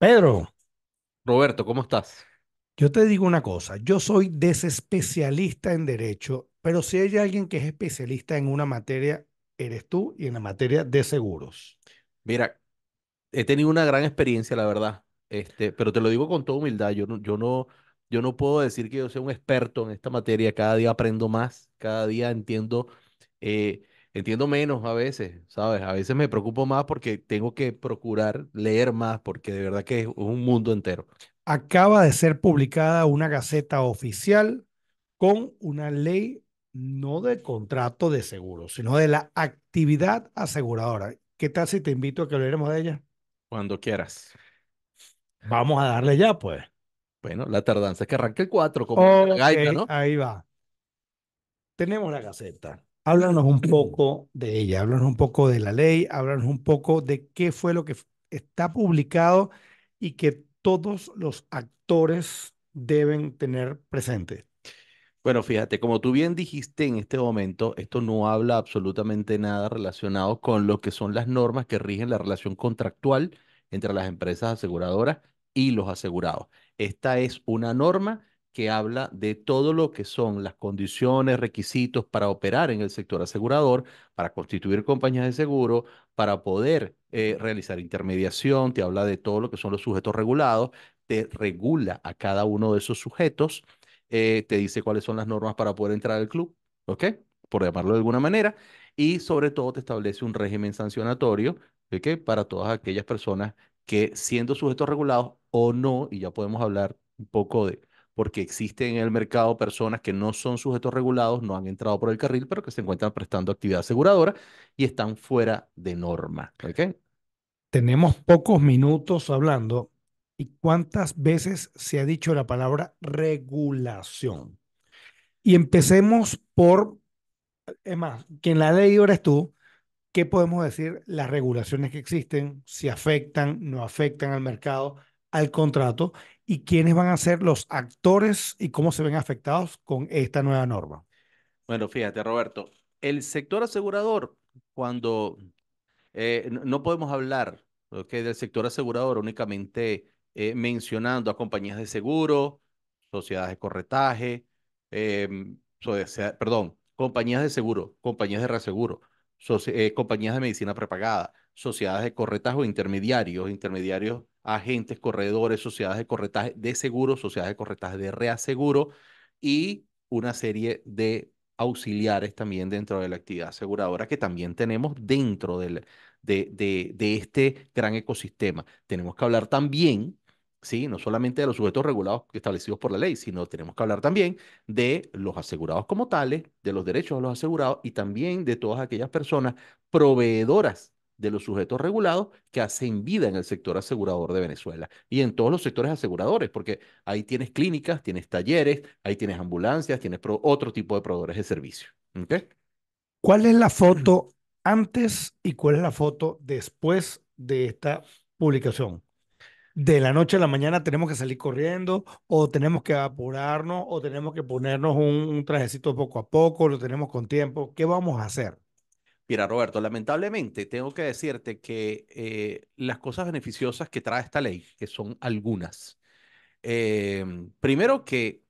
Pedro. Roberto, ¿cómo estás? Yo te digo una cosa, yo soy desespecialista en derecho, pero si hay alguien que es especialista en una materia, eres tú y en la materia de seguros. Mira, he tenido una gran experiencia, la verdad, este, pero te lo digo con toda humildad, yo no, yo no, yo no puedo decir que yo sea un experto en esta materia, cada día aprendo más, cada día entiendo eh, entiendo menos a veces, ¿sabes? A veces me preocupo más porque tengo que procurar leer más, porque de verdad que es un mundo entero. Acaba de ser publicada una gaceta oficial con una ley no de contrato de seguro, sino de la actividad aseguradora. ¿Qué tal si te invito a que leeremos de ella? Cuando quieras. Vamos a darle ya, pues. Bueno, la tardanza es que arranque el 4, como la gaita, ¿no? Ahí va. Tenemos la gaceta Háblanos un poco de ella, háblanos un poco de la ley, háblanos un poco de qué fue lo que está publicado y que todos los actores deben tener presente. Bueno, fíjate, como tú bien dijiste en este momento, esto no habla absolutamente nada relacionado con lo que son las normas que rigen la relación contractual entre las empresas aseguradoras y los asegurados. Esta es una norma que habla de todo lo que son las condiciones, requisitos para operar en el sector asegurador, para constituir compañías de seguro, para poder eh, realizar intermediación, te habla de todo lo que son los sujetos regulados, te regula a cada uno de esos sujetos, eh, te dice cuáles son las normas para poder entrar al club, ¿ok? Por llamarlo de alguna manera, y sobre todo te establece un régimen sancionatorio, ¿ok? Para todas aquellas personas que siendo sujetos regulados o no, y ya podemos hablar un poco de porque existen en el mercado personas que no son sujetos regulados, no han entrado por el carril, pero que se encuentran prestando actividad aseguradora y están fuera de norma. ¿Okay? Tenemos pocos minutos hablando y cuántas veces se ha dicho la palabra regulación. Y empecemos por, es más, en la ley leído eres tú, ¿qué podemos decir? Las regulaciones que existen, si afectan, no afectan al mercado al contrato y quiénes van a ser los actores y cómo se ven afectados con esta nueva norma. Bueno, fíjate, Roberto, el sector asegurador, cuando eh, no podemos hablar del sector asegurador únicamente eh, mencionando a compañías de seguro, sociedades de corretaje, em, perdón, compañías de seguro, compañías de reaseguro, eh, compañías de medicina prepagada, sociedades de corretaje o intermediarios, intermediarios, agentes, corredores, sociedades de corretaje de seguro, sociedades de corretaje de reaseguro y una serie de auxiliares también dentro de la actividad aseguradora que también tenemos dentro del, de, de este gran ecosistema. Tenemos que hablar también ¿sí? No solamente de los sujetos regulados establecidos por la ley, sino tenemos que hablar también de los asegurados como tales, de los derechos de los asegurados y también de todas aquellas personas proveedoras de los sujetos regulados que hacen vida en el sector asegurador de Venezuela y en todos los sectores aseguradores, porque ahí tienes clínicas, tienes talleres, ahí tienes ambulancias, tienes otro tipo de proveedores de servicio. ¿Cuál es la mm. foto antes y cuál es la foto después de esta publicación? de la noche a la mañana tenemos que salir corriendo o tenemos que apurarnos o tenemos que ponernos un, trajecito poco a poco, lo tenemos con tiempo. ¿Qué vamos a hacer? Mira, Roberto, lamentablemente tengo que decirte que eh, las cosas beneficiosas que trae esta ley, que son algunas, eh, primero que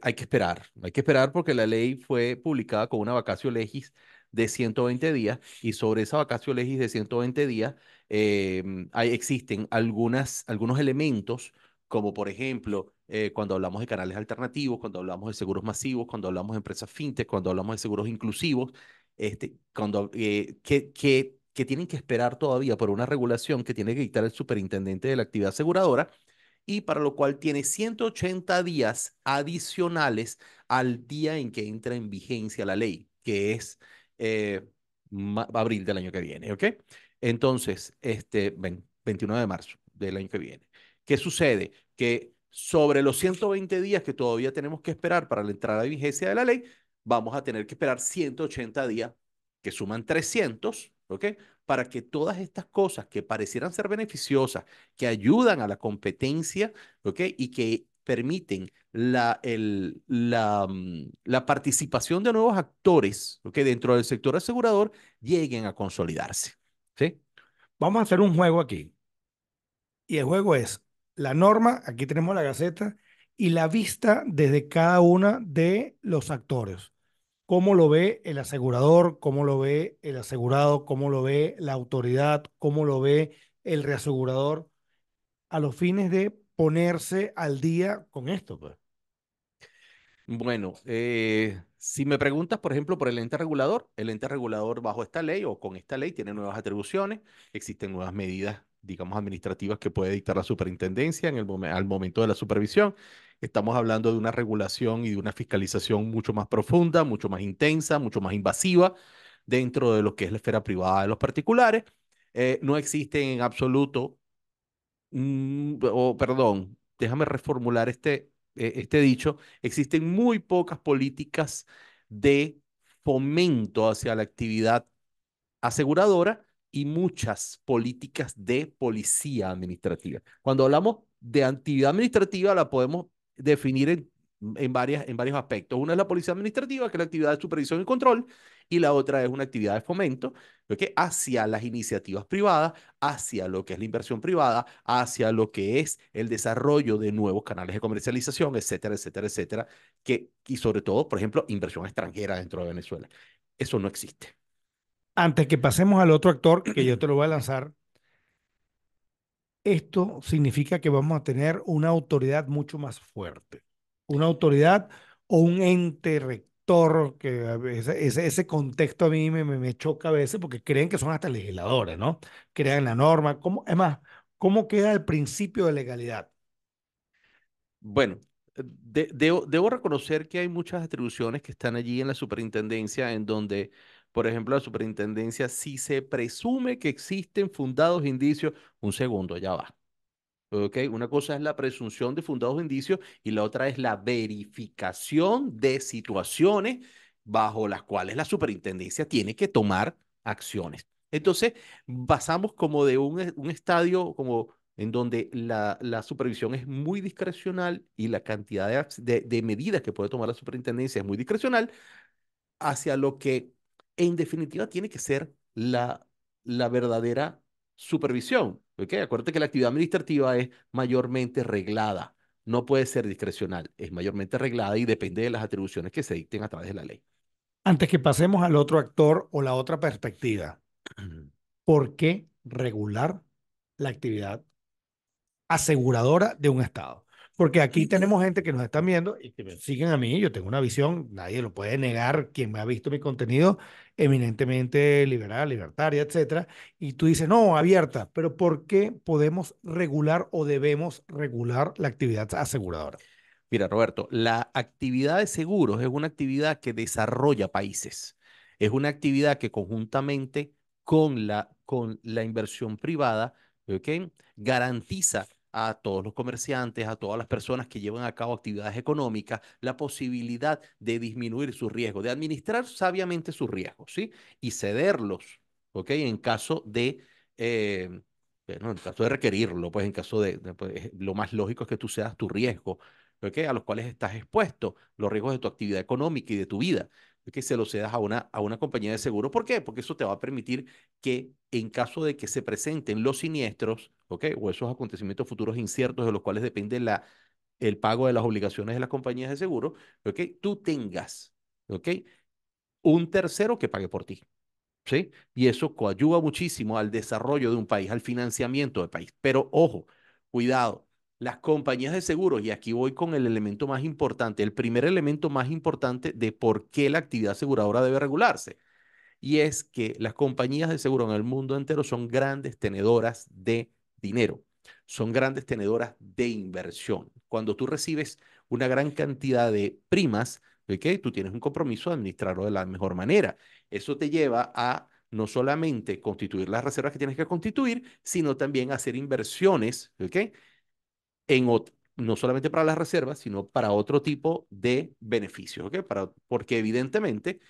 hay que esperar, hay que esperar porque la ley fue publicada con una vacación legis de 120 días y sobre esa vacatio legis de 120 días em, existen algunas, algunos elementos como por ejemplo eh, cuando hablamos de canales alternativos, cuando hablamos de seguros masivos, cuando hablamos de empresas fintech, cuando hablamos de seguros inclusivos, este, cuando, que, eh, que, que, tienen que esperar todavía por una regulación que tiene que dictar el superintendente de la actividad aseguradora y para lo cual tiene 180 días adicionales al día en que entra en vigencia la ley, que es eh, abril del año que viene, ¿ok? Entonces, este, ven, 21 de marzo del año que viene. ¿Qué sucede? Que sobre los 120 días que todavía tenemos que esperar para la entrada de vigencia de la ley, vamos a tener que esperar 180 días, que suman 300, ¿ok? Para que todas estas cosas que parecieran ser beneficiosas, que ayudan a la competencia, ¿ok? Y que permiten la, el, mm, la, participación de nuevos actores que dentro del sector asegurador lleguen a consolidarse. ¿sí? Vamos a hacer un juego aquí. Y el juego es la norma, aquí tenemos la gaceta, y la vista desde cada una de los actores. Cómo lo ve el asegurador, cómo lo ve el asegurado, cómo lo ve la autoridad, cómo lo ve el reasegurador, a los fines de ponerse al día con esto? Pues? Bueno, eh, si me preguntas, por ejemplo, por el ente regulador, el ente regulador bajo esta ley o con esta ley tiene nuevas atribuciones, existen nuevas medidas, digamos, administrativas que puede dictar la superintendencia en el al momento de la supervisión. Estamos hablando de una regulación y de una fiscalización mucho más profunda, mucho más intensa, mucho más invasiva dentro de lo que es la esfera privada de los particulares. Eh, no existen en absoluto Mm, o perdón, déjame reformular este, eh, este dicho, existen muy pocas políticas de fomento hacia la actividad aseguradora y muchas políticas de policía administrativa. Cuando hablamos de actividad administrativa, la podemos definir en en, varias, en varios aspectos. Una es la policía administrativa, que es la actividad de supervisión y control, y la otra es una actividad de fomento que hacia las iniciativas privadas, hacia lo que es la inversión privada, hacia lo que es el desarrollo de nuevos canales de comercialización, etcétera, etcétera, etcétera, que, y sobre todo, por ejemplo, inversión extranjera dentro de Venezuela. Eso no existe. Antes que pasemos al otro actor, que yo te lo voy a lanzar, esto significa que vamos a tener una autoridad mucho más fuerte una autoridad o un ente rector, que ese, ese, contexto a mí me, choca a veces porque creen que son hasta legisladores, ¿no? Crean la norma. ¿Cómo, es más, ¿cómo queda el principio de legalidad? Bueno, debo reconocer que hay muchas atribuciones que están allí en la superintendencia en donde... Por ejemplo, la superintendencia, si se presume que existen fundados indicios, un segundo, ya va una cosa es la presunción de fundados indicios y la otra es la verificación de situaciones bajo las cuales la superintendencia tiene que tomar acciones. Entonces, pasamos como de un, eh, un estadio como en donde la, la, supervisión es muy discrecional y la cantidad de, de, de medidas que puede tomar la superintendencia es muy discrecional, hacia lo que en definitiva tiene que ser la, la verdadera supervisión. ¿ok? Acuérdate que la actividad administrativa es mayormente reglada, no puede ser discrecional, es mayormente reglada y depende de las atribuciones que se dicten a través de la ley. Antes que pasemos al otro actor o la otra perspectiva, ¿por qué regular la actividad aseguradora de un Estado? Porque aquí tenemos gente que nos están viendo y que me siguen a mí, yo tengo una visión, nadie lo puede negar, quien me ha visto mi contenido, eminentemente liberal, libertaria, etcétera, y tú dices, no, abierta, pero ¿por qué podemos regular o debemos regular la actividad aseguradora? Mira, Roberto, la actividad de seguros es una actividad que desarrolla países. Es una actividad que conjuntamente con la, con la inversión privada ¿okay? garantiza a todos los comerciantes, a todas las personas que llevan a cabo actividades económicas, la posibilidad de disminuir sus riesgos, de administrar sabiamente sus riesgos, ¿sí? Y cederlos, ¿ok? En caso de... Eh, bueno, en caso de requerirlo, pues en caso de, pues, lo más lógico es que tú seas tu riesgo, ¿ok? a los cuales estás expuesto, los riesgos de tu actividad económica y de tu vida que se lo cedas a una, a una compañía de seguro. ¿Por qué? Porque eso te va a permitir que en caso de que se presenten los siniestros, ¿ok? O esos acontecimientos futuros inciertos de los cuales depende la, el pago de las obligaciones de las compañías de seguro, Tú tengas, ¿ok? Un tercero que pague por ti. ¿Sí? Y eso coayuda muchísimo al desarrollo de un país, al financiamiento del país. Pero ojo, cuidado, las compañías de seguros, y aquí voy con el elemento más importante, el primer elemento más importante de por qué la actividad aseguradora debe regularse. Y es que las compañías de seguro en el mundo entero son grandes tenedoras de dinero, son grandes tenedoras de inversión. Cuando tú recibes una gran cantidad de primas, ¿okay? tú tienes un compromiso de administrarlo de la mejor manera. Eso te lleva a no solamente constituir las reservas que tienes que constituir, sino también hacer inversiones ¿okay? en no solamente para las reservas, sino para otro tipo de beneficios, Para, porque evidentemente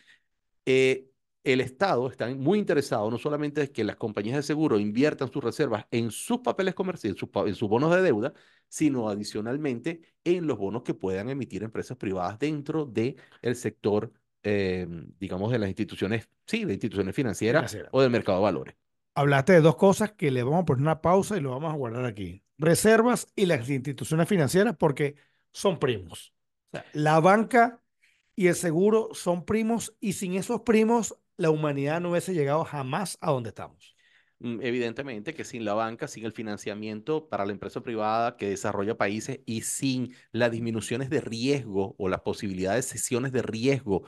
eh, el Estado está muy interesado no solamente en que las compañías de seguro inviertan sus reservas en sus papeles comerciales, en sus, bonos de deuda, sino adicionalmente en los bonos que puedan emitir empresas privadas dentro del el sector, eh, digamos, de las instituciones, sí, de instituciones financieras o del mercado de valores. Hablaste de dos cosas que le vamos a poner una pausa y lo vamos a guardar aquí reservas y las instituciones financieras porque son primos. la banca y el seguro son primos y sin esos primos la humanidad no hubiese llegado jamás a donde estamos. Mm, evidentemente que sin la banca, sin el financiamiento para la empresa privada que desarrolla países y sin las disminuciones de riesgo o las posibilidades de sesiones de riesgo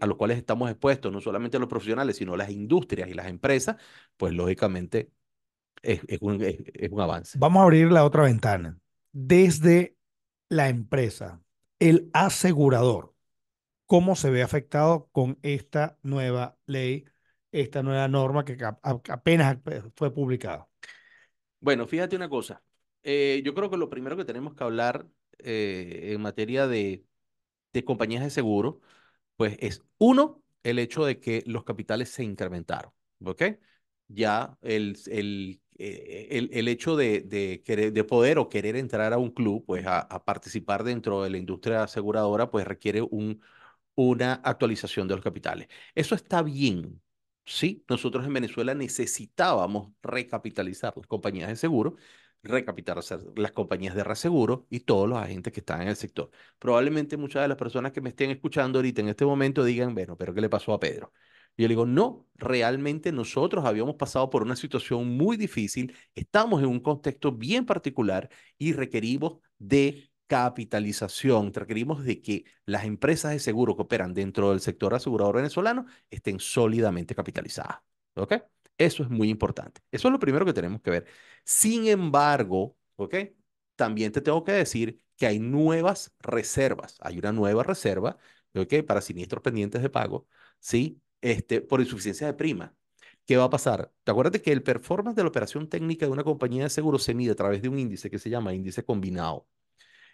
a los cuales estamos expuestos, no solamente los profesionales, sino las industrias y las empresas, pues lógicamente es, un, avance. Vamos a abrir la otra ventana. Desde la empresa, el asegurador, ¿cómo se ve afectado con esta nueva ley, esta nueva norma que apenas fue publicada? Bueno, fíjate una cosa. Eh, yo creo que lo primero que tenemos que hablar eh, en materia de, de, compañías de seguro, pues es uno, el hecho de que los capitales se incrementaron. ¿Ok? ya el, eh, hecho de, poder o querer entrar a un club, pues a, participar dentro de la industria aseguradora, pues requiere una actualización de los capitales. Eso está bien, ¿sí? Nosotros en Venezuela necesitábamos recapitalizar las compañías de seguro, recapitalizar las compañías de reaseguro y todos los agentes que están en el sector. Probablemente muchas de las personas que me estén escuchando ahorita en este momento digan, bueno, pero ¿qué le pasó a Pedro? Y yo le digo, no, realmente nosotros habíamos pasado por una situación muy difícil, estamos en un contexto bien particular y requerimos de capitalización, requerimos de que las empresas de seguro que operan dentro del sector asegurador venezolano estén sólidamente capitalizadas. ¿Ok? Eso es muy importante. Eso es lo primero que tenemos que ver. Sin embargo, ¿ok? También te tengo que decir que hay nuevas reservas. Hay una nueva reserva, ¿ok? Para siniestros pendientes de pago, ¿sí? este, por insuficiencia de prima. ¿Qué va a pasar? Te acuerdas que el performance de la operación técnica de una compañía de seguros se mide a través de un índice que se llama índice combinado.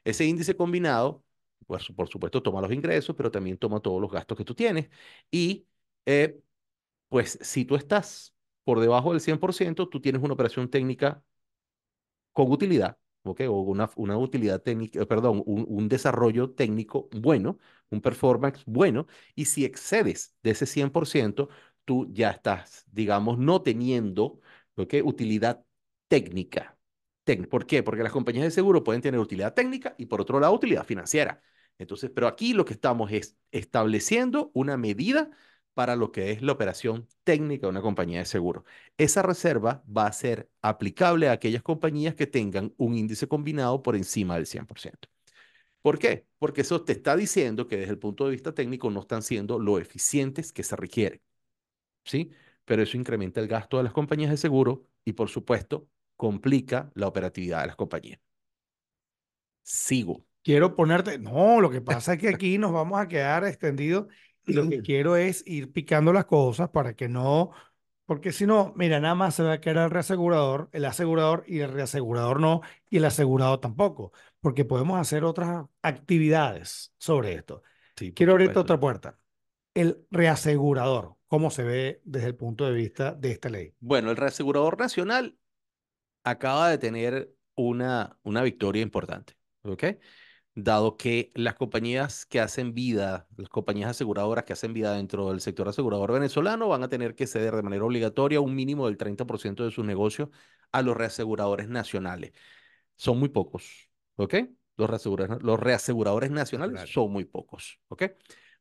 Ese índice combinado, pues, por supuesto, toma los ingresos, pero también toma todos los gastos que tú tienes. Y, eh, pues, si tú estás por debajo del 100%, tú tienes una operación técnica con utilidad o una, una utilidad técnica, perdón, un, un, desarrollo técnico bueno, un performance bueno, y si excedes de ese 100%, tú ya estás, digamos, no teniendo utilidad técnica. ¿Por qué? Porque las compañías de seguro pueden tener utilidad técnica y por otro lado utilidad financiera. Entonces, pero aquí lo que estamos es estableciendo una medida para lo que es la operación técnica de una compañía de seguro. Esa reserva va a ser aplicable a aquellas compañías que tengan un índice combinado por encima del 100%. ¿Por qué? Porque eso te está diciendo que desde el punto de vista técnico no están siendo lo eficientes que se requiere. ¿Sí? Pero eso incrementa el gasto de las compañías de seguro y, por supuesto, complica la operatividad de las compañías. Sigo. Quiero ponerte, no, lo que pasa es que aquí nos vamos a quedar extendidos lo que quiero es ir picando las cosas para que no, porque si no, mira, nada más se va a quedar el reasegurador, el asegurador y el reasegurador no, y el asegurado tampoco, porque podemos hacer otras actividades sobre esto. quiero abrir otra puerta. El reasegurador, ¿cómo se ve desde el punto de vista de esta ley? Bueno, el reasegurador nacional acaba de tener una, una victoria importante. ¿ok? dado que las compañías que hacen vida, las compañías aseguradoras que hacen vida dentro del sector asegurador venezolano van a tener que ceder de manera obligatoria un mínimo del 30% de sus negocios a los reaseguradores nacionales. Son muy pocos, ¿ok? Los reaseguradores, nacionales son muy pocos, ¿ok?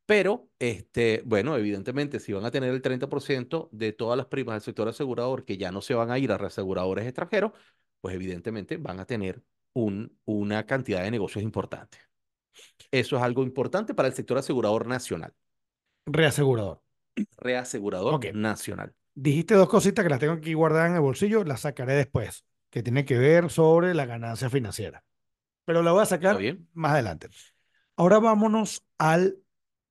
Pero, este, bueno, evidentemente, si van a tener el 30% de todas las primas del sector asegurador que ya no se van a ir a reaseguradores extranjeros, pues evidentemente van a tener una cantidad de negocios importante. Eso es algo importante para el sector asegurador nacional. Reasegurador. Reasegurador nacional. Dijiste dos cositas que las tengo aquí guardadas en el bolsillo, las sacaré después, que tiene que ver sobre la ganancia financiera. Pero la voy a sacar más adelante. Ahora vámonos al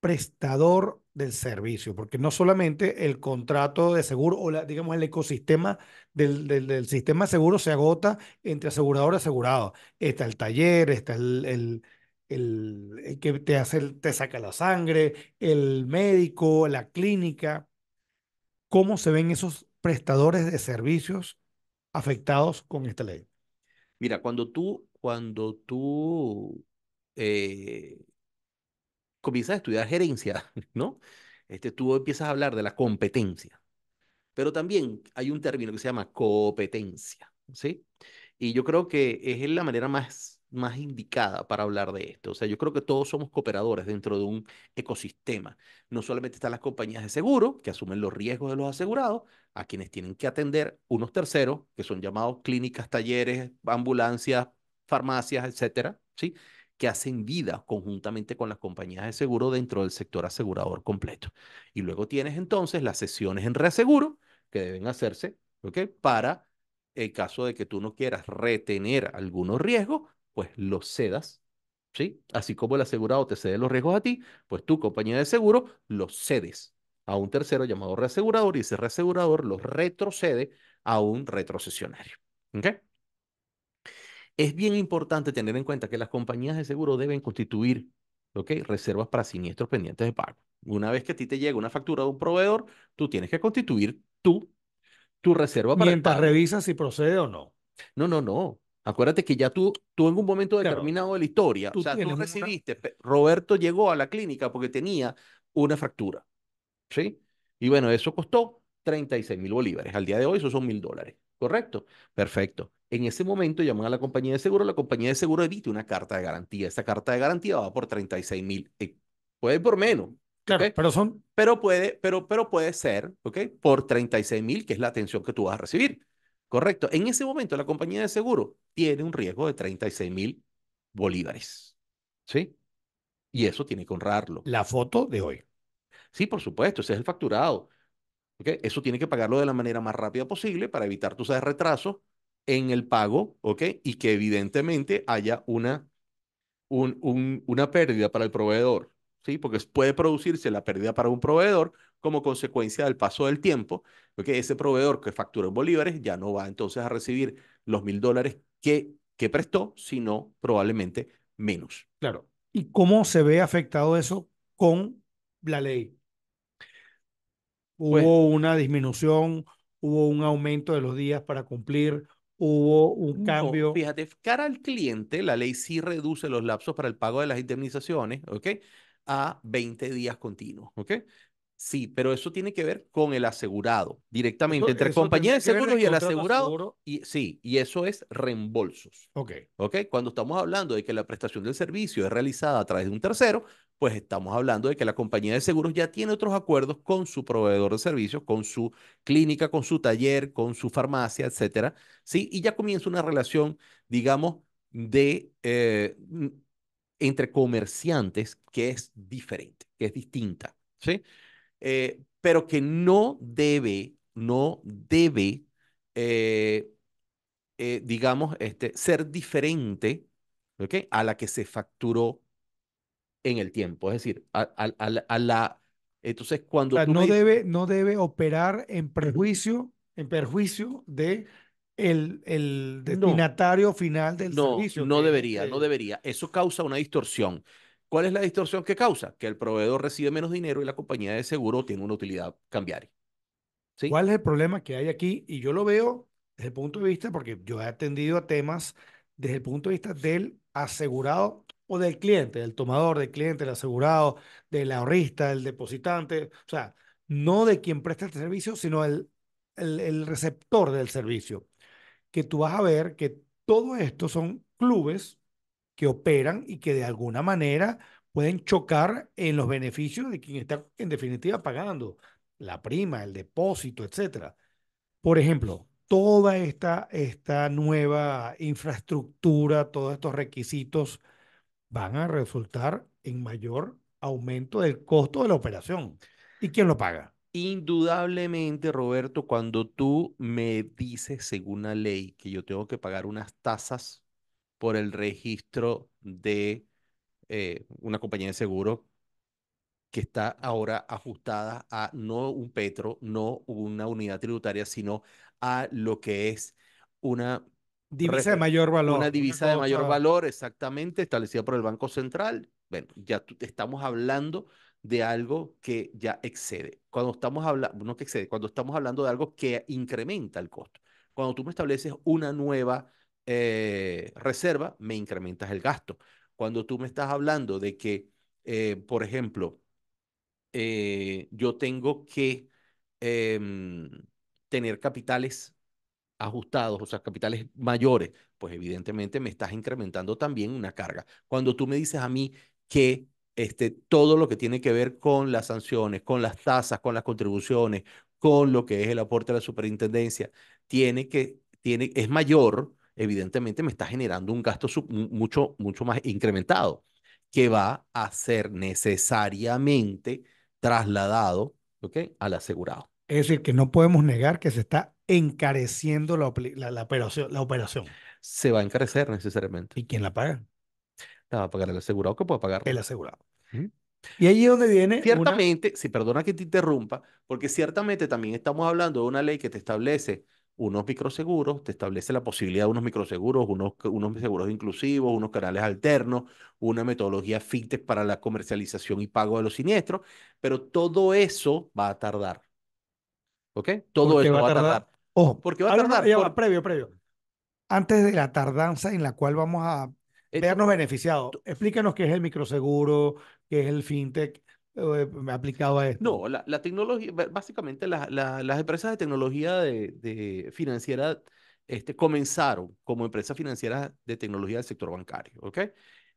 prestador del servicio, porque no solamente el contrato de seguro o la, digamos el ecosistema del, sistema seguro se agota entre asegurador y asegurado. Está el taller, está el, eh, que te hace, te saca la sangre, el médico, la clínica. ¿Cómo se ven esos prestadores de servicios afectados con esta ley? Mira, cuando tú, cuando tú eh, comienzas a estudiar gerencia, ¿no? Este, tú empiezas a hablar de la competencia. Pero también hay un término que se llama competencia, ¿sí? Y yo creo que es la manera más, más indicada para hablar de esto. O sea, yo creo que todos somos cooperadores dentro de un ecosistema. No solamente están las compañías de seguro, que asumen los riesgos de los asegurados, a quienes tienen que atender unos terceros, que son llamados clínicas, talleres, ambulancias, farmacias, etcétera, ¿sí? que hacen vida conjuntamente con las compañías de seguro dentro del sector asegurador completo. Y luego tienes entonces las sesiones en reaseguro, que deben hacerse, ¿ok? Para el caso de que tú no quieras retener algunos riesgos, pues los cedas, ¿sí? Así como el asegurado te cede los riesgos a ti, pues tu compañía de seguro los cedes a un tercero llamado reasegurador y ese reasegurador los retrocede a un retrocesionario, ¿ok? Es bien importante tener en cuenta que las compañías de seguro deben constituir ¿ok? Reservas para siniestros pendientes de pago. Una vez que a ti te llega una factura de un proveedor, tú tienes que constituir tú tu reserva para Mientras revisas si procede o no. No, no, no. Acuérdate que ya tú, tú en un momento determinado de la historia, o sea, tú recibiste, Roberto llegó a la clínica porque tenía una fractura, ¿sí? Y bueno, eso costó 36 mil bolívares. Al día de hoy, eso son mil dólares, ¿correcto? Perfecto. En ese momento llaman a la compañía de seguro, la compañía de seguro edita una carta de garantía. Esa carta de garantía va por 36 mil, eh, puede por menos, Claro, pero son... Pero puede, pero, pero puede ser, ¿ok? Por 36 mil, que es la atención que tú vas a recibir. Correcto. En ese momento, la compañía de seguro tiene un riesgo de 36 mil bolívares. ¿Sí? Y eso tiene que honrarlo. La foto de hoy. Sí, por supuesto, ese es el facturado. ¿okay? Eso tiene que pagarlo de la manera más rápida posible para evitar, tú sabes, retraso en el pago, ¿ok? Y que evidentemente haya una, un, una pérdida para el proveedor. ¿sí? porque puede producirse la pérdida para un proveedor como consecuencia del paso del tiempo, porque ese proveedor que factura en bolívares ya no va entonces a recibir los mil dólares que, que prestó, sino probablemente menos. Claro. ¿Y cómo se ve afectado eso con la ley? Pues hubo una disminución, hubo un aumento de los días para cumplir, hubo un cambio. fíjate, cara al cliente, la ley sí reduce los lapsos para el pago de las indemnizaciones, ¿ok? a 20 días continuos, ¿ok? Sí, pero eso tiene que ver con el asegurado, directamente entre la compañía de seguros y el asegurado. Y, sí, y eso es reembolsos. Ok. Ok, cuando estamos hablando de que la prestación del servicio es realizada a través de un tercero, pues estamos hablando de que la compañía de seguros ya tiene otros acuerdos con su proveedor de servicios, con su clínica, con su taller, con su farmacia, etcétera. Sí, y ya comienza una relación, digamos, de eh, entre comerciantes que es diferente, que es distinta, ¿sí? Eh, pero que no debe, no debe, eh, eh, digamos, este, ser diferente ¿okay? a la que se facturó en el tiempo. Es decir, a, la, Entonces, cuando... no, debe, no debe operar en perjuicio, en perjuicio de el, destinatario final del servicio. No, debería, no debería. Eso causa una distorsión. ¿Cuál es la distorsión que causa? Que el proveedor recibe menos dinero y la compañía de seguro tiene una utilidad cambiaria. ¿Cuál es el problema que hay aquí? Y yo lo veo desde el punto de vista, porque yo he atendido a temas desde el punto de vista del asegurado o del cliente, del tomador, del cliente, del asegurado, del ahorrista, del depositante, o sea, no de quien presta el servicio, sino el, el receptor del servicio que tú vas a ver que todo esto son clubes que operan y que de alguna manera pueden chocar en los beneficios de quien está en definitiva pagando la prima, el depósito, etcétera. Por ejemplo, toda esta, esta nueva infraestructura, todos estos requisitos van a resultar en mayor aumento del costo de la operación. ¿Y quién lo paga? Indudablemente, Roberto, cuando tú me dices, según la ley, que yo tengo que pagar unas tasas por el registro de eh, una compañía de seguro que está ahora ajustada a no un petro, no una unidad tributaria, sino a lo que es una divisa de mayor valor. Una divisa de mayor valor, exactamente, establecida por el Banco Central. Bueno, ya estamos hablando de algo que ya excede. Cuando estamos hablando, no que excede, cuando estamos hablando de algo que incrementa el costo. Cuando tú me estableces una nueva eh, reserva, me incrementas el gasto. Cuando tú me estás hablando de que, eh, por ejemplo, eh, yo tengo que em, tener capitales ajustados, o sea, capitales mayores, pues evidentemente me estás incrementando también una carga. Cuando tú me dices a mí que este, todo lo que tiene que ver con las sanciones, con las tasas, con las contribuciones, con lo que es el aporte a la superintendencia, tiene que, tiene, es mayor, evidentemente me está generando un gasto mucho, mucho más incrementado, que va a ser necesariamente trasladado al asegurado. Es decir, que no podemos negar que se está encareciendo la, operación, la operación. Se va a encarecer necesariamente. ¿Y quién la paga? va a pagar el asegurado que puede pagar. El asegurado. Y ahí es donde viene. Ciertamente, si perdona que te interrumpa, porque ciertamente también estamos hablando de una ley que te establece unos microseguros, te establece la posibilidad de unos microseguros, unos, unos seguros inclusivos, unos canales alternos, una metodología FITES para la comercialización y pago de los siniestros, pero todo eso va a tardar. ¿Ok? Todo eso va, a tardar. porque va a tardar. previo, previo. Antes de la tardanza en la cual vamos a eh, Vernos beneficiados. Explícanos qué es el microseguro, qué es el fintech eh, ha aplicado a esto. No, la, tecnología, básicamente las empresas de tecnología de, financiera este, comenzaron como empresas financieras de tecnología del sector bancario, ¿ok?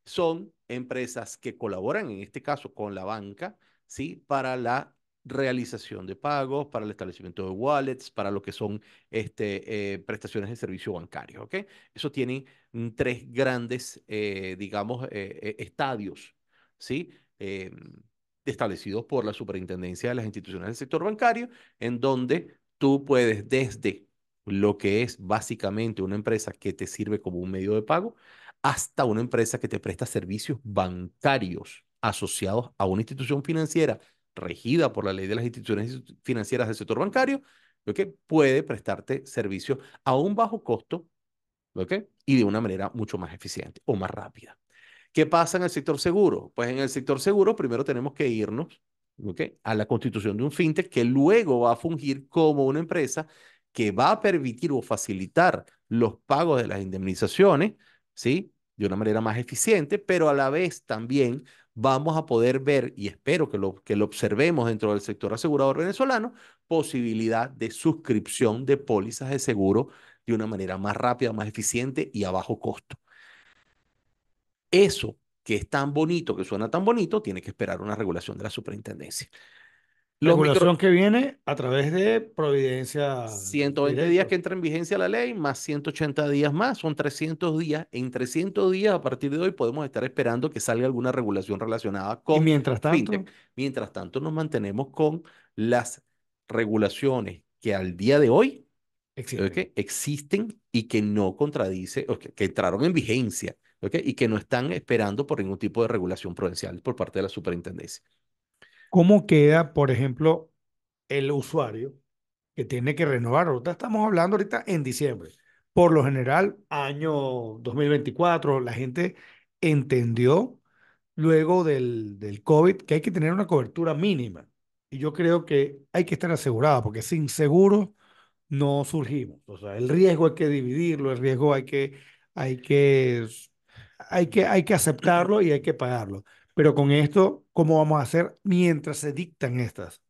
Son empresas que colaboran, en este caso, con la banca, ¿sí? Para la realización de pagos, para el establecimiento de wallets, para lo que son este, eh, prestaciones de servicio bancario. Eso tiene mm, tres grandes, eh, digamos, eh, estadios ¿sí? Em, establecidos por la superintendencia de las instituciones del sector bancario, en donde tú puedes desde lo que es básicamente una empresa que te sirve como un medio de pago, hasta una empresa que te presta servicios bancarios asociados a una institución financiera regida por la ley de las instituciones financieras del sector bancario, que puede prestarte servicios a un bajo costo ¿ok? y de una manera mucho más eficiente o más rápida. ¿Qué pasa en el sector seguro? Pues en el sector seguro primero tenemos que irnos a la constitución de un fintech que luego va a fungir como una empresa que va a permitir o facilitar los pagos de las indemnizaciones, ¿sí? De una manera más eficiente, pero a la vez también vamos a poder ver, y espero que lo, que lo observemos dentro del sector asegurador venezolano, posibilidad de suscripción de pólizas de seguro de una manera más rápida, más eficiente y a bajo costo. Eso que es tan bonito, que suena tan bonito, tiene que esperar una regulación de la superintendencia la regulación que viene a través de Providencia. 120 días que entra en vigencia la ley, más 180 días más, son 300 días. En 300 días, a partir de hoy, podemos estar esperando que salga alguna regulación relacionada con. mientras tanto. Mientras tanto, nos mantenemos con las regulaciones que al día de hoy existen, y que no contradice, que entraron en vigencia okay, y que no están esperando por ningún tipo de regulación prudencial por parte de la superintendencia. ¿Cómo queda, por ejemplo, el usuario que tiene que renovar? Ahorita estamos hablando ahorita en diciembre. Por lo general, año 2024, la gente entendió luego del, del COVID que hay que tener una cobertura mínima. Y yo creo que hay que estar asegurada, porque sin seguro no surgimos. O sea, el riesgo hay que dividirlo, el riesgo hay que, hay que, hay que, hay que aceptarlo y hay que pagarlo. Pero con esto, ¿cómo vamos a hacer mientras se dictan estas?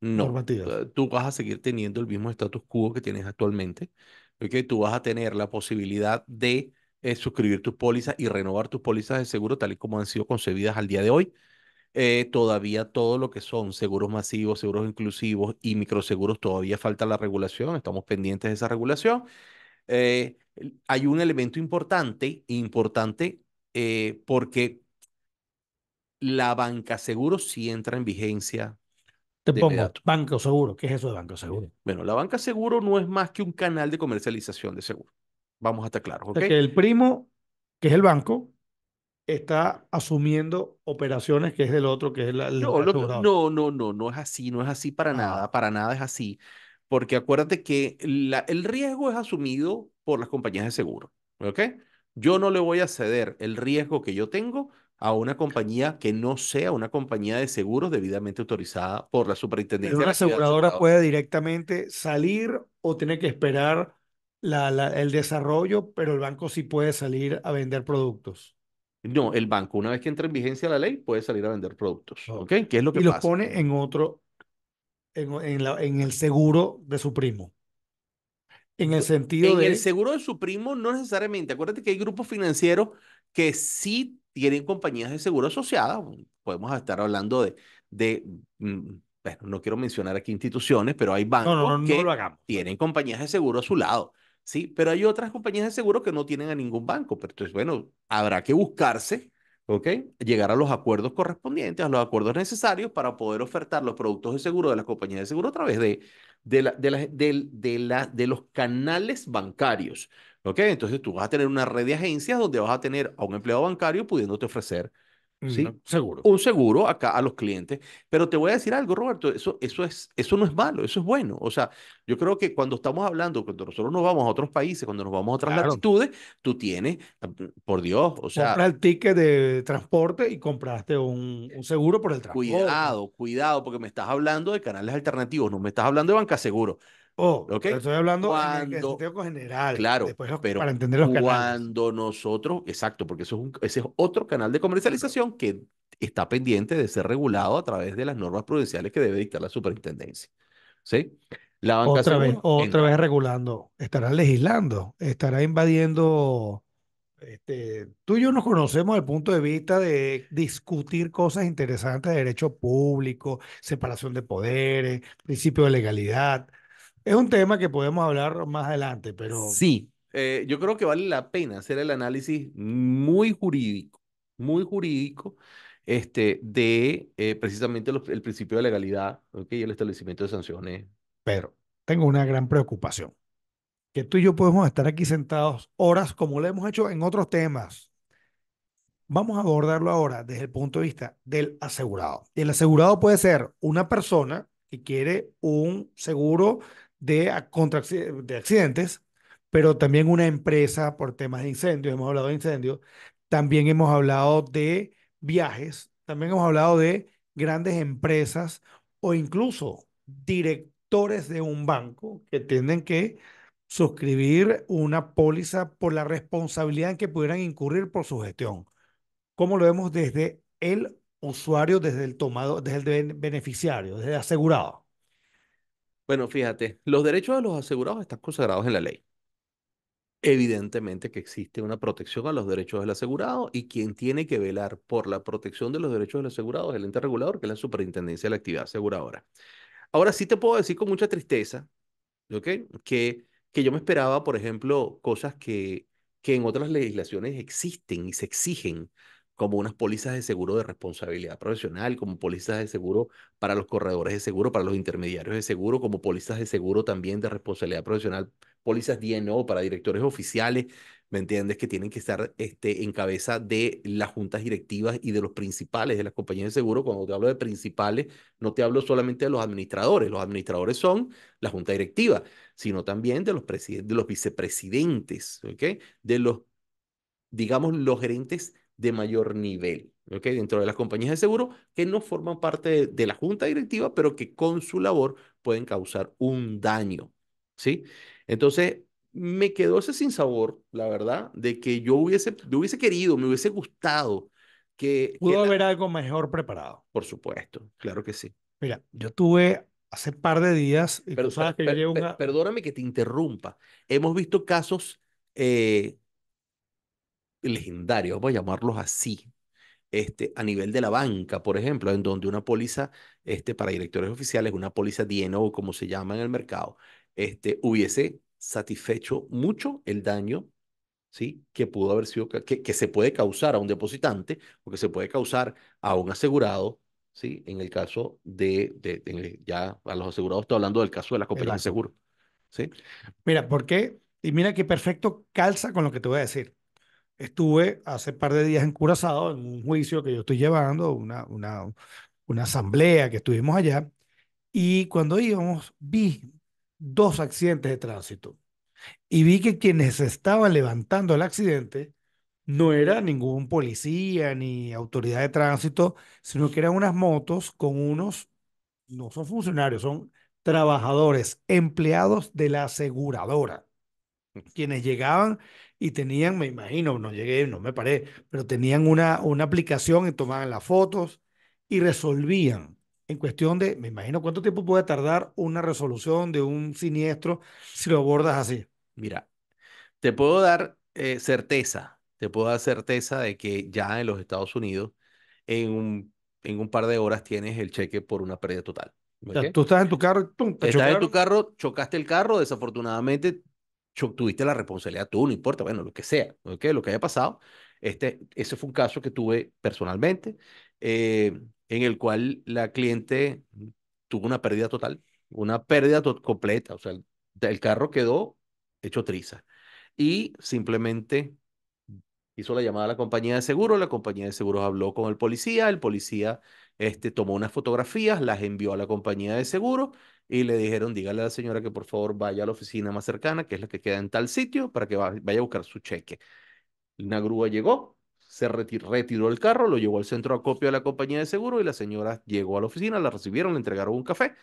normativas? Eh, tú vas a seguir teniendo el mismo status quo que tienes actualmente, que tú vas a tener la posibilidad de eh, suscribir tus pólizas y renovar tus pólizas de seguro tal y como han sido concebidas al día de hoy. Eh, todavía todo lo que son seguros masivos, seguros inclusivos y microseguros, todavía falta la regulación, estamos pendientes de esa regulación. hay un elemento importante, importante porque la banca seguro sí entra en vigencia. Te pongo, banco seguro, ¿qué es eso de banco seguro? Bueno, la banca seguro no es más que un canal de comercialización de seguro. Vamos a estar claros. que el primo, que es el banco, está asumiendo operaciones que es del otro, que es la, el no, no, no, no, es así, no es así para nada, ah. para nada es así. Porque acuérdate que la, el riesgo es asumido por las compañías de seguro. ¿Ok? Yo no le voy a ceder el riesgo que yo tengo a una compañía que no sea una compañía de seguros debidamente autorizada por la superintendencia. una aseguradora puede directamente salir o tiene que esperar la, el desarrollo, pero el banco sí puede salir a vender productos. No, el banco, una vez que entra en vigencia la ley, puede salir a vender productos. ¿Ok? ¿Qué es lo que y los pone en otro, en, el seguro de su primo. En el sentido en el seguro de su primo, no necesariamente. Acuérdate que hay grupos financieros que sí tienen compañías de seguro asociadas, mm, podemos estar hablando de, de mm, bueno, no quiero mencionar aquí instituciones, pero hay bancos que pues. tienen compañías de seguro a su lado, ¿sí? Pero hay otras compañías de seguro que no tienen a ningún banco, pero entonces, bueno, habrá que buscarse, ¿ok? Llegar a los acuerdos correspondientes, a los acuerdos necesarios para poder ofertar los productos de seguro de las compañías de seguro a través de, de, la, de, la, de, la, de los canales bancarios, entonces tú vas a tener una red de agencias donde vas a tener a un empleado bancario pudiéndote ofrecer ¿sí? seguro. un seguro acá a los clientes. Pero te voy a decir algo, Roberto, eso, eso, es, eso no es malo, eso es bueno. O sea, yo creo que cuando estamos hablando, cuando nosotros nos vamos a otros países, cuando nos vamos a otras latitudes, tú tienes, por Dios, o sea... Compras el ticket de transporte y compraste un, un seguro por el transporte. Cuidado, cuidado, porque me estás hablando de canales alternativos, no me estás hablando de banca seguro. Oh, estoy hablando en el general. Claro, pero para entender los cuando nosotros, exacto, porque eso ese es otro canal de comercialización que está pendiente de ser regulado a través de las normas prudenciales que debe dictar la superintendencia. ¿Sí? La banca otra vez, otra vez regulando, estará legislando, estará invadiendo. Este, tú y yo nos conocemos desde el punto de vista de discutir cosas interesantes de derecho público, separación de poderes, principio de legalidad, es un tema que podemos hablar más adelante, pero... Sí, eh, yo creo que vale la pena hacer el análisis muy jurídico, muy jurídico, este, de eh, precisamente el principio de legalidad ¿okay? y el establecimiento de sanciones. Pero tengo una gran preocupación, que tú y yo podemos estar aquí sentados horas como lo hemos hecho en otros temas. Vamos a abordarlo ahora desde el punto de vista del asegurado. El asegurado puede ser una persona que quiere un seguro de, de accidentes, pero también una empresa por temas de incendios, hemos hablado de incendios, también hemos hablado de viajes, también hemos hablado de grandes empresas o incluso directores de un banco que tienen que suscribir una póliza por la responsabilidad que pudieran incurrir por su gestión. ¿Cómo lo vemos desde el usuario, desde el tomado, desde el beneficiario, desde el asegurado? Bueno, fíjate, los derechos de los asegurados están consagrados en la ley. Evidentemente que existe una protección a los derechos del asegurado y quien tiene que velar por la protección de los derechos del asegurado es el ente regulador, que es la Superintendencia de la Actividad Aseguradora. Ahora sí te puedo decir con mucha tristeza, que, que yo me esperaba, por ejemplo, cosas que, que en otras legislaciones existen y se exigen como unas pólizas de seguro de responsabilidad profesional, como pólizas de seguro para los corredores de seguro, para los intermediarios de seguro, como pólizas de seguro también de responsabilidad profesional, pólizas DNO para directores oficiales, ¿me entiendes? Que tienen que estar este, en cabeza de las juntas directivas y de los principales de las compañías de seguro. Cuando te hablo de principales, no te hablo solamente de los administradores, los administradores son la junta directiva, sino también de los, de los vicepresidentes, ¿ok? De los, digamos, los gerentes de mayor nivel, ¿ok? Dentro de las compañías de seguro que no forman parte de, la junta directiva, pero que con su labor pueden causar un daño, ¿sí? Entonces, me quedó ese sabor, la verdad, de que yo hubiese, hubiese querido, me hubiese gustado que... Pudo haber algo mejor preparado. Por supuesto, claro que sí. Mira, yo tuve hace par de días... que Perdóname que te interrumpa. Hemos visto casos eh, legendarios, voy a llamarlos así, este, a nivel de la banca, por ejemplo, en donde una póliza este, para directores oficiales, una póliza DNO, como se llama en el mercado, este, hubiese satisfecho mucho el daño ¿sí? que pudo haber sido, que, se puede causar a un depositante o que se puede causar a un asegurado, ¿sí? en el caso de, de, ya a los asegurados estoy hablando del caso de las compañías de seguro. ¿sí? Mira, ¿por qué? Y mira qué perfecto calza con lo que te voy a decir estuve hace par de días en Curazao en un juicio que yo estoy llevando, una, una, una asamblea que estuvimos allá, y cuando íbamos vi dos accidentes de tránsito y vi que quienes estaban levantando el accidente no era ningún policía ni autoridad de tránsito, sino que eran unas motos con unos, no son funcionarios, son trabajadores, empleados de la aseguradora, quienes llegaban y tenían, me imagino, no llegué, no me paré, pero tenían una, una aplicación y tomaban las fotos y resolvían en cuestión de, me imagino, cuánto tiempo puede tardar una resolución de un siniestro si lo abordas así. Mira, te puedo dar eh, certeza, te puedo dar certeza de que ya en los Estados Unidos, en un, en un par de horas tienes el cheque por una pérdida total. tú estás en tu carro, estás en tu carro, chocaste el carro, desafortunadamente tuviste la responsabilidad tú, no importa, bueno, lo que sea, ¿okay? lo que haya pasado. Este, ese fue un caso que tuve personalmente, eh, en el cual la cliente tuvo una pérdida total, una pérdida completa, o sea, el, carro quedó hecho triza y simplemente hizo la llamada a la compañía de seguros, la compañía de seguros habló con el policía, el policía este, tomó unas fotografías, las envió a la compañía de seguros y le dijeron, dígale a la señora que por favor vaya a la oficina más cercana, que es la que queda en tal sitio, para que vaya a buscar su cheque. Una grúa llegó, se retiró, el carro, lo llevó al centro de acopio de la compañía de seguro y la señora llegó a la oficina, la recibieron, le entregaron un café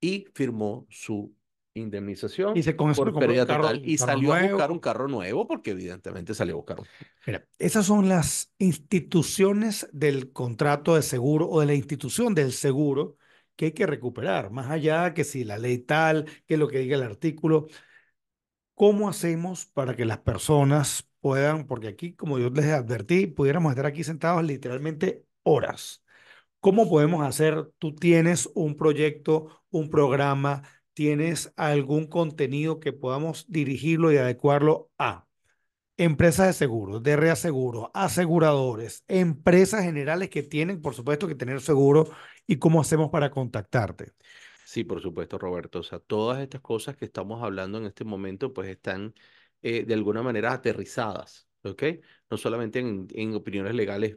y firmó su indemnización y se por pérdida carro, total y salió a buscar un carro nuevo porque evidentemente salió a buscar un... Mira, esas son las instituciones del contrato de seguro o de la institución del seguro que hay que recuperar, más allá que si la ley tal, que lo que diga el artículo. ¿Cómo hacemos para que las personas puedan, porque aquí, como yo les advertí, pudiéramos estar aquí sentados literalmente horas? ¿Cómo podemos hacer? Tú tienes un proyecto, un programa, tienes algún contenido que podamos dirigirlo y adecuarlo a empresas de seguros, de reaseguro, aseguradores, empresas generales que tienen, por supuesto, que tener seguro y cómo hacemos para contactarte. Sí, por supuesto, Roberto. O sea, todas estas cosas que estamos hablando en este momento, pues están eh, de alguna manera aterrizadas, ¿ok? No solamente en, opiniones legales,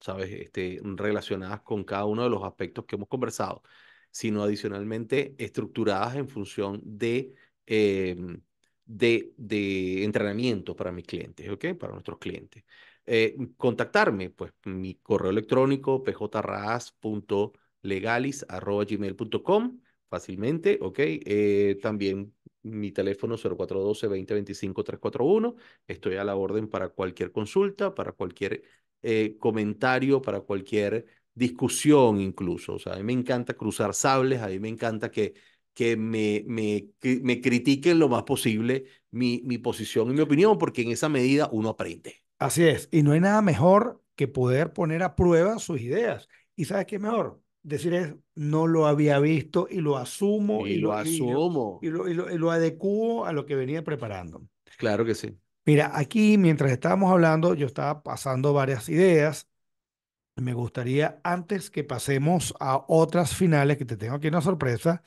¿sabes? Este, relacionadas con cada uno de los aspectos que hemos conversado, sino adicionalmente estructuradas en función de, em, de, entrenamiento para mis clientes, ¿ok? Para nuestros clientes. Eh, contactarme, pues mi correo electrónico, pjras.com legalis.gmail.com fácilmente, ¿ok? Eh, también mi teléfono 0412-2025-341. Estoy a la orden para cualquier consulta, para cualquier eh, comentario, para cualquier discusión incluso. O sea, a mí me encanta cruzar sables, a mí me encanta que, que me, me, me critiquen lo más posible mi, mi posición y mi opinión, porque en esa medida uno aprende. Así es, y no hay nada mejor que poder poner a prueba sus ideas. ¿Y sabes qué es mejor? decir es, no lo había visto y lo asumo. Y, lo, asumo. Y lo, adecuo a lo que venía preparando. Claro que sí. Mira, aquí mientras estábamos hablando, yo estaba pasando varias ideas. Me gustaría, antes que pasemos a otras finales, que te tengo aquí una sorpresa,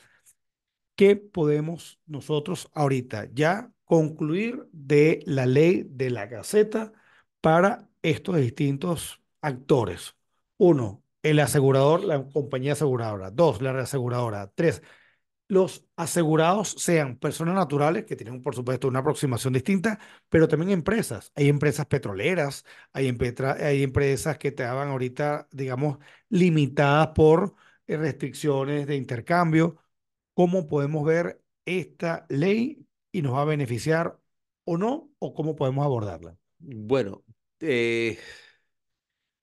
que podemos nosotros ahorita ya concluir de la ley de la Gaceta para estos distintos actores. Uno, el asegurador, la compañía aseguradora. Dos, la reaseguradora. Tres, los asegurados sean personas naturales, que tienen, por supuesto, una aproximación distinta, pero también empresas. Hay empresas petroleras, hay, empresas que te ahorita, digamos, limitadas por eh, restricciones de intercambio. ¿Cómo podemos ver esta ley y nos va a beneficiar o no? ¿O cómo podemos abordarla? Bueno, eh,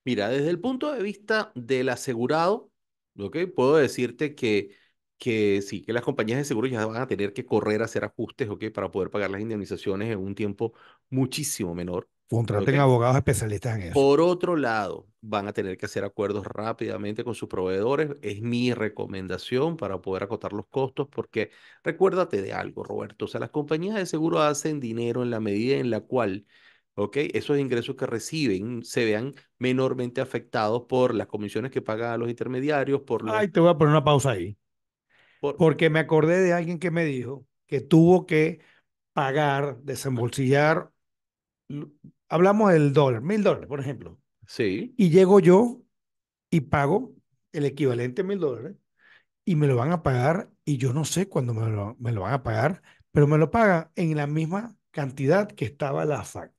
Mira, desde el punto de vista del asegurado, ¿okay? puedo decirte que, que sí, que las compañías de seguros ya van a tener que correr a hacer ajustes ¿okay? para poder pagar las indemnizaciones en un tiempo muchísimo menor. Contraten abogados especialistas en eso. Por otro lado, van a tener que hacer acuerdos rápidamente con sus proveedores. Es mi recomendación para poder acotar los costos, porque recuérdate de algo, Roberto. O sea, las compañías de seguro hacen dinero en la medida en la cual ¿ok? Esos ingresos que reciben se vean menormente afectados por las comisiones que pagan los intermediarios, por Ay, te voy a poner una pausa ahí. Porque me acordé de alguien que me dijo que tuvo que pagar, desembolsillar, hablamos del dólar, mil dólares, por ejemplo. Sí. Y llego yo y pago el equivalente a mil dólares y me lo van a pagar y yo no sé cuándo me lo, van a pagar, pero me lo paga en la misma cantidad que estaba la FAC.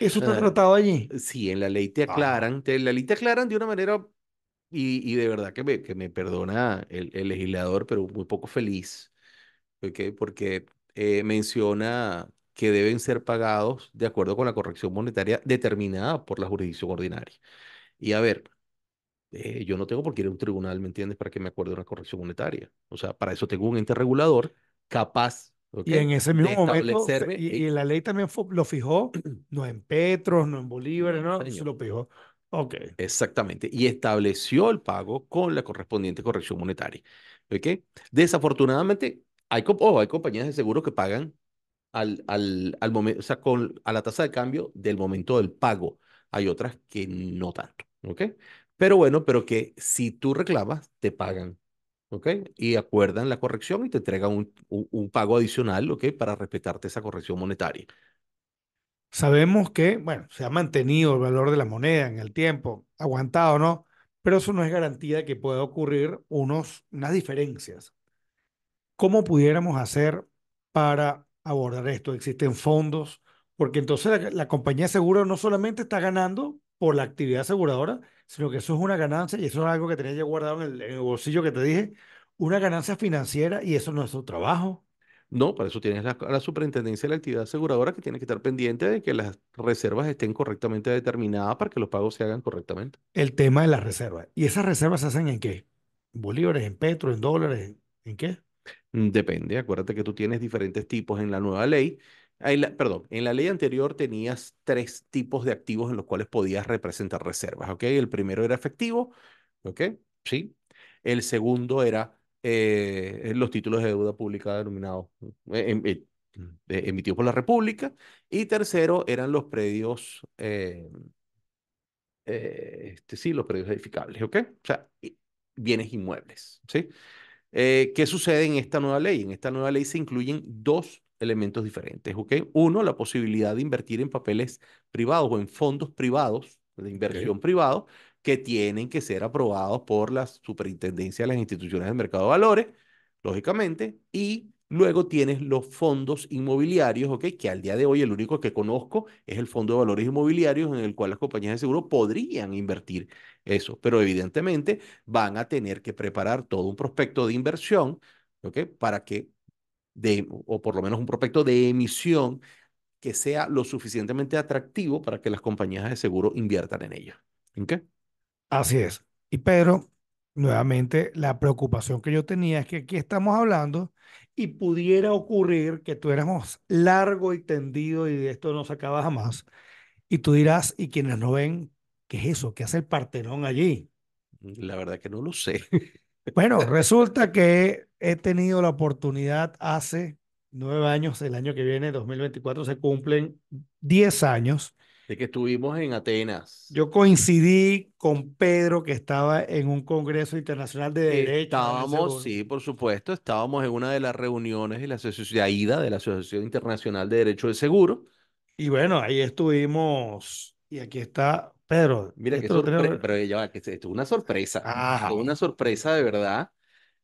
¿Eso está ah, tratado allí? Sí, en la ley te ah. aclaran, te, la ley te aclaran de una manera, y, y de verdad que me, que me perdona el, el, legislador, pero muy poco feliz, porque porque eh, menciona que deben ser pagados de acuerdo con la corrección monetaria determinada por la jurisdicción ordinaria. Y a ver, eh, yo no tengo por qué ir a un tribunal, ¿me entiendes?, para que me acuerde una corrección monetaria. O sea, para eso tengo un ente regulador capaz y en ese mismo momento, eh, y, la ley también lo fijó, no en Petros, no en Bolívar, no, se lo fijó. Ok. Exactamente. Y estableció el pago con la correspondiente corrección monetaria. ¿Ok? Desafortunadamente, hay, hay compañías de seguro que pagan al, al, al momento, o sea, con, a la tasa de cambio del momento del pago. Hay otras que no tanto. ¿Ok? Pero bueno, pero que si tú reclamas, te pagan y acuerdan la corrección y te entregan un, un, pago adicional, ¿ok? Para respetarte esa corrección monetaria. Sabemos que, bueno, se ha mantenido el valor de la moneda en el tiempo, aguantado, ¿no? Pero eso no es garantía de que pueda ocurrir unos, unas diferencias. ¿Cómo pudiéramos hacer para abordar esto? ¿Existen fondos? Porque entonces la, compañía de seguro no solamente está ganando por la actividad aseguradora, sino que eso es una ganancia y eso es algo que tenía ya guardado en el, bolsillo que te dije, una ganancia financiera y eso no es su trabajo. No, para eso tienes la, la, superintendencia de la actividad aseguradora que tiene que estar pendiente de que las reservas estén correctamente determinadas para que los pagos se hagan correctamente. El tema de las reservas. ¿Y esas reservas se hacen en qué? ¿En bolívares, en petro, en dólares? ¿En qué? Mm, depende. Acuérdate que tú tienes diferentes tipos en la nueva ley perdón, en la ley anterior tenías tres tipos de activos en los cuales podías representar reservas, ¿ok? El primero era efectivo, ¿ok? Sí. El segundo era eh, los títulos de deuda pública denominados, eh, em, eh, emitidos por la República. Y tercero eran los predios, em, este, sí, los predios edificables, ¿ok? O sea, bienes inmuebles, ¿sí? ¿Qué sucede en esta nueva ley? En esta nueva ley se incluyen dos elementos diferentes. ¿ok? Uno, la posibilidad de invertir en papeles privados o en fondos privados de inversión privado, que tienen que ser aprobados por la superintendencia de las instituciones del mercado de valores, lógicamente, y luego tienes los fondos inmobiliarios, ¿ok? Que al día de hoy el único que conozco es el Fondo de Valores Inmobiliarios en el cual las compañías de seguro podrían invertir eso, pero evidentemente van a tener que preparar todo un prospecto de inversión, ¿ok? Para que de, o por lo menos un prospecto de emisión que sea lo suficientemente atractivo para que las compañías de seguro inviertan en ella ¿En qué? Así es. Y pero nuevamente, la preocupación que yo tenía es que aquí estamos hablando y pudiera ocurrir que tuviéramos largo y tendido y de esto no se acaba jamás. Y tú dirás, y quienes no ven, ¿qué es eso? ¿Qué hace el Partenón allí? Mm, la verdad que no lo sé. Bueno, resulta que he tenido la oportunidad hace nueve años, el año que viene, 2024, se cumplen diez años. De que estuvimos en Atenas. Yo coincidí con Pedro que estaba en un congreso internacional de derecho. Estábamos, sí, por supuesto, estábamos en una de las reuniones de la asociación AIDA, de la Asociación Internacional de Derecho del Seguro. Y bueno, ahí estuvimos y aquí está mira que sorpresa, pero va, que esto es una sorpresa. Una sorpresa de verdad.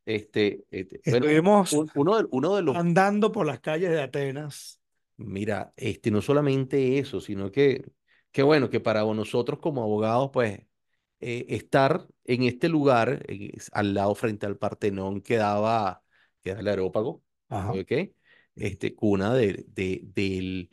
Este, este Estuvimos uno, uno de los... andando por las calles de Atenas. Mira, este, no solamente eso, sino que, que bueno, que para nosotros como abogados, pues eh, estar en este lugar, al lado frente al Partenón, que daba, era el aerópago, okay Este, cuna de, de, del,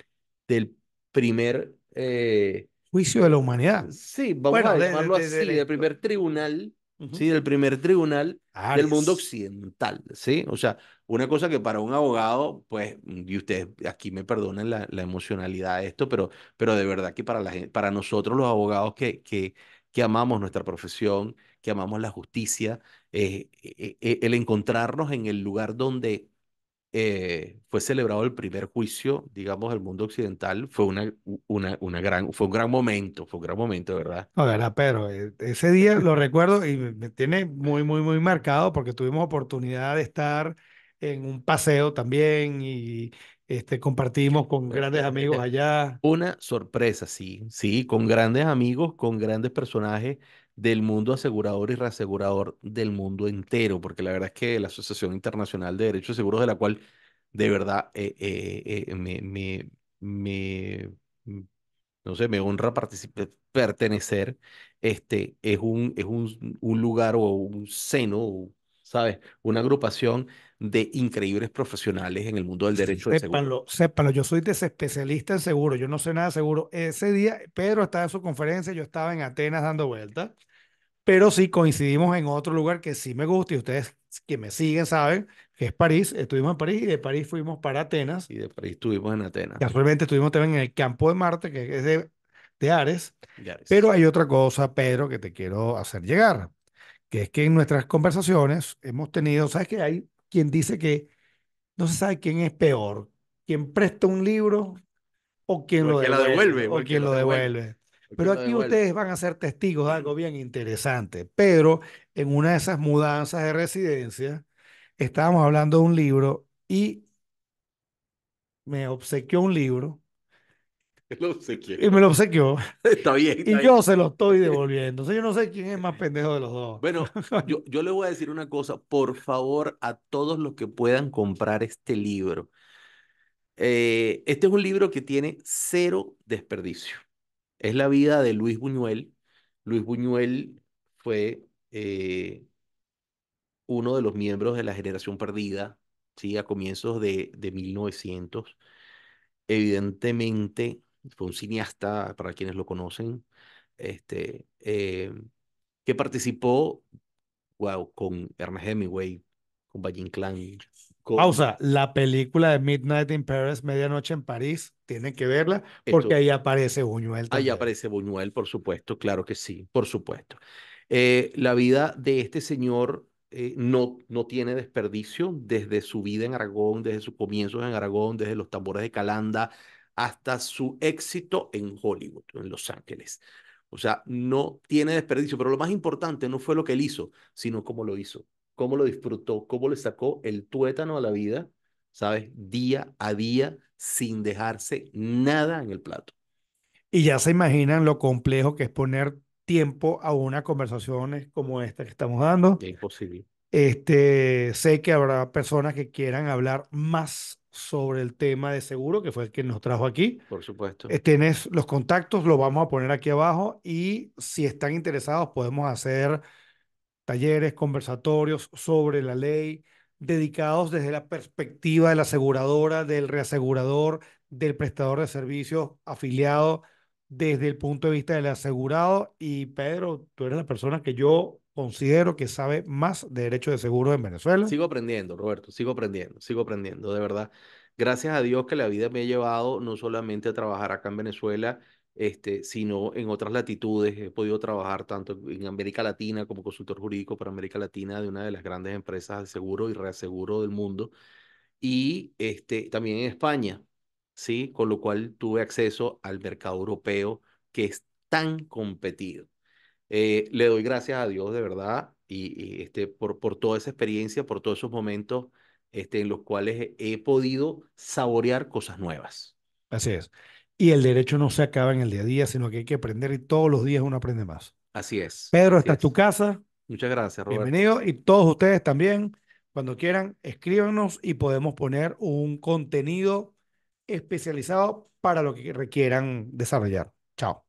del primer eh, juicio de la humanidad. Sí, vamos a llamarlo así, del primer tribunal, ¿sí? Del primer tribunal ah, del mundo occidental, ¿sí? O sea, una cosa que para un abogado, pues, y ustedes aquí me perdonen la, emocionalidad de esto, pero, pero de verdad que para, la, para nosotros los abogados que, que, que amamos nuestra profesión, que amamos la justicia, eh, eh, eh, el encontrarnos en el lugar donde eh, fue celebrado el primer juicio, digamos, del mundo occidental, fue, una, una, una gran, fue un gran momento, fue un gran momento, ¿verdad? Ojalá, pero eh, ese día lo recuerdo y me tiene muy, muy, muy marcado porque tuvimos oportunidad de estar en un paseo también y este, compartimos con grandes amigos allá. Una sorpresa, sí, sí, con grandes amigos, con grandes personajes del mundo asegurador y reasegurador del mundo entero, porque la verdad es que la Asociación Internacional de Derechos Seguros, de la cual de verdad eh, eh, eh, me, me, mm, no sé, me honra pertenecer, este, es, un, es un, un lugar o un seno, ¿sabes? Una agrupación de increíbles profesionales en el mundo del derecho sí, sépanlo, seguro. Sépanlo, yo soy desespecialista en seguro, yo no sé nada de seguro. Ese día, Pedro estaba en su conferencia, yo estaba en Atenas dando vueltas pero sí coincidimos en otro lugar que sí me gusta y ustedes que me siguen saben que es París. Estuvimos en París y de París fuimos para Atenas. Y de París estuvimos en Atenas. Casualmente estuvimos también en el campo de Marte, que es de, de Ares. Pero hay otra cosa, Pedro, que te quiero hacer llegar, que es que en nuestras conversaciones hemos tenido, ¿sabes qué? hay quien dice que no se sabe quién es peor, quien presta un libro o quien lo devuelve, o, lo devuelve. Pero aquí ustedes van a ser testigos de algo bien interesante. Pero en una de esas mudanzas de residencia, estábamos hablando de un libro y me obsequió un libro. Y me lo obsequió. Está bien. y yo se lo estoy devolviendo. O yo no sé quién es más pendejo de los dos. Bueno, yo, yo le voy a decir una cosa. Por favor, a todos los que puedan comprar este libro. Eh, este es un libro que tiene cero desperdicio. Es la vida de Luis Buñuel. Luis Buñuel fue eh, uno de los miembros de la generación perdida, ¿sí? a comienzos de, de 1900. Evidentemente, fue un cineasta, para quienes lo conocen, este, eh, que participó wow, con Ernest Hemingway, con Valle Clan. Pausa, la película de Midnight in Paris, Medianoche en París, tienen que verla porque ahí aparece Buñuel. Ahí aparece Buñuel, por supuesto, claro que sí, por supuesto. Eh, la vida de este señor eh, no, no tiene desperdicio desde su vida en Aragón, desde sus comienzos en Aragón, desde los tambores de Calanda hasta su éxito en Hollywood, en Los Ángeles. O sea, no tiene desperdicio, pero lo más importante no fue lo que él hizo, sino cómo lo hizo cómo lo disfrutó, cómo le sacó el tuétano a la vida, ¿sabes? Día a día sin dejarse nada en el plato. Y ya se imaginan lo complejo que es poner tiempo a una conversación como esta que estamos dando. Es imposible. Este, sé que habrá personas que quieran hablar más sobre el tema de seguro, que fue el que nos trajo aquí. Por supuesto. Eh, tienes los contactos, los vamos a poner aquí abajo y si están interesados podemos hacer talleres, conversatorios sobre la ley, dedicados desde la perspectiva de la aseguradora, del reasegurador, del prestador de servicios afiliado, desde el punto de vista del asegurado. Y Pedro, tú eres la persona que yo considero que sabe más de derecho de seguro en Venezuela. Sigo aprendiendo, Roberto, sigo aprendiendo, sigo aprendiendo, de verdad. Gracias a Dios que la vida me ha llevado no solamente a trabajar acá en Venezuela este, sino en otras latitudes. He podido trabajar tanto en América Latina como consultor jurídico para América Latina de una de las grandes empresas de seguro y reaseguro del mundo y este, también en España, ¿sí? Con lo cual tuve acceso al mercado europeo que es tan competido. Eh, le doy gracias a Dios de verdad y, este, por, por toda esa experiencia, por todos esos momentos este, en los cuales he podido saborear cosas nuevas. Así es y el derecho no se acaba en el día a día, sino que hay que aprender y todos los días uno aprende más. Así es. Pedro, esta es tu casa. Muchas gracias, Roberto. Bienvenido y todos ustedes también, cuando quieran, escríbanos y podemos poner un contenido especializado para lo que requieran desarrollar. Chao.